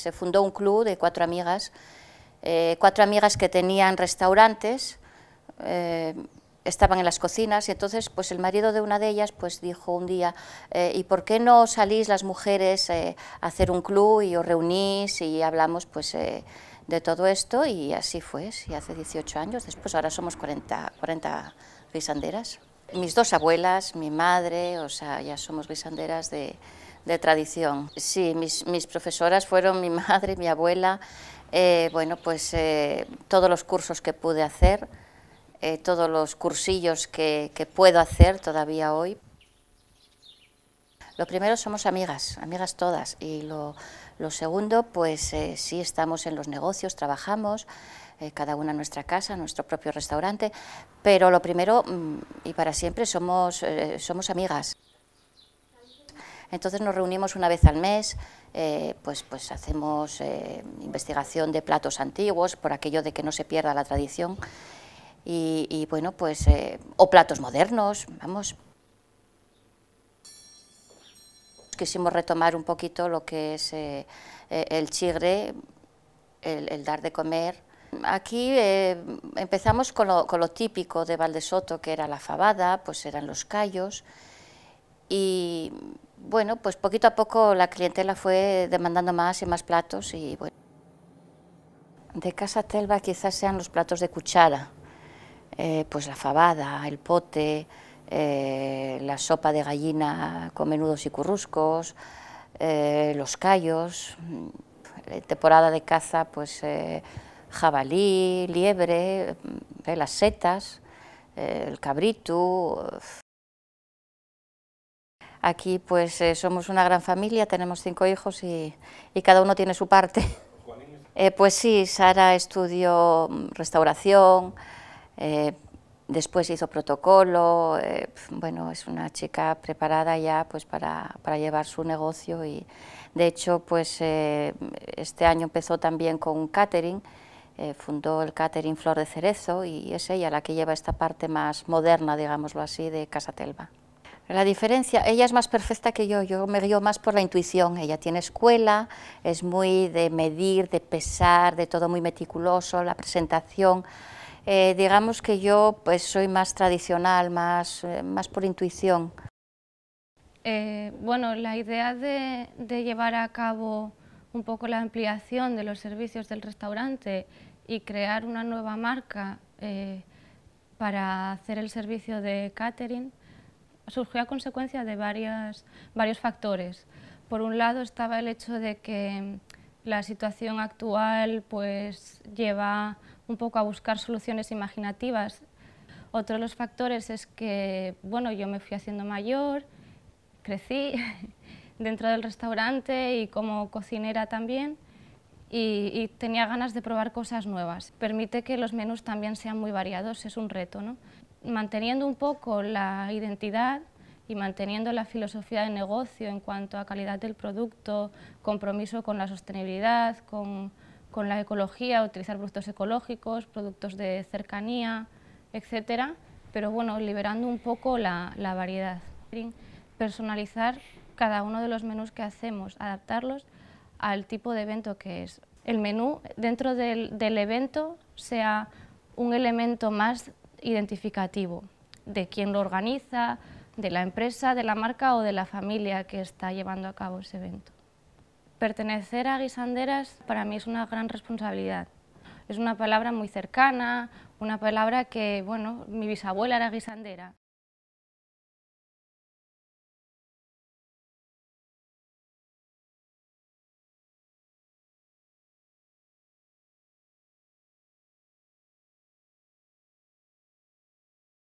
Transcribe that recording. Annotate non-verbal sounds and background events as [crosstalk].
se fundó un club de cuatro amigas, eh, cuatro amigas que tenían restaurantes, eh, estaban en las cocinas y entonces pues el marido de una de ellas pues dijo un día eh, y por qué no salís las mujeres a hacer un club y os reunís y hablamos pues de todo esto y así fue hace 18 años después ahora somos 40 40 mis dos abuelas mi madre o sea ya somos bisanderas de de tradición. Sí, mis, profesoras fueron mi madre, mi abuela, eh, bueno, pues eh, todos los cursos que pude hacer, eh, todos los cursillos que, puedo hacer todavía hoy. Lo primero somos amigas, amigas todas, y lo, segundo, pues sí, estamos en los negocios, trabajamos, cada una en nuestra casa, nuestro propio restaurante, pero lo primero mm, y para siempre somos, somos amigas. Entonces nos reunimos una vez al mes, eh, pues, pues hacemos eh, investigación de platos antiguos, por aquello de que no se pierda la tradición, y, bueno, pues, eh, o platos modernos, vamos. Quisimos retomar un poquito lo que es el chigre, el, dar de comer, Aquí empezamos con lo, con lo, típico de Valdesoto, que era la fabada, pues eran los callos, y bueno, pues poquito a poco la clientela fue demandando más y más platos y bueno. De Casa Telva quizás sean los platos de cuchara, eh, pues la fabada, el pote, eh, la sopa de gallina con menudos y curruscos, eh, los callos, mm, temporada de caza, pues jabalí, liebre, las setas, el cabrito, Aquí pues eh, somos una gran familia, tenemos cinco hijos y, cada uno tiene su parte. [laughs] Eh, pues sí, Sara estudió mm, restauración, eh, después hizo protocolo, bueno, es una chica preparada ya pues para, llevar su negocio y de hecho pues este año empezó también con un catering, fundó el catering Flor de Cerezo y es ella la que lleva esta parte más moderna, digámoslo así, de Casa Telva. La diferencia, ella es más perfecta que yo, yo me guío más por la intuición, ella tiene escuela, es muy de medir, de pesar, de todo muy meticuloso, la presentación. Eh, digamos que yo pues soy más tradicional, más, eh, por intuición. Eh, bueno, la idea de, de, llevar a cabo un poco la ampliación de los servicios del restaurante y crear una nueva marca para hacer el servicio de catering surgió a consecuencia de varios factores. Por un lado estaba el hecho de que la situación actual pues, lleva un poco a buscar soluciones imaginativas. Otro de los factores es que bueno, yo me fui haciendo mayor, crecí [laughs] dentro del restaurante y como cocinera también y, tenía ganas de probar cosas nuevas. Permite que los menús también sean muy variados, es un reto. Manteniendo un poco la identidad y manteniendo la filosofía de negocio en cuanto a calidad del producto, compromiso con la sostenibilidad, con, la ecología, utilizar productos ecológicos, productos de cercanía, etcétera, pero bueno, liberando un poco la variedad. Personalizar cada uno de los menús que hacemos, adaptarlos al tipo de evento que es. El menú dentro del, evento sea un elemento más identificativo de quien lo organiza, de la empresa, de la marca o de la familia que está llevando a cabo ese evento. Pertenecer a Guisanderas para mí es una gran responsabilidad. Es una palabra muy cercana, una palabra que, bueno, mi bisabuela era guisandera.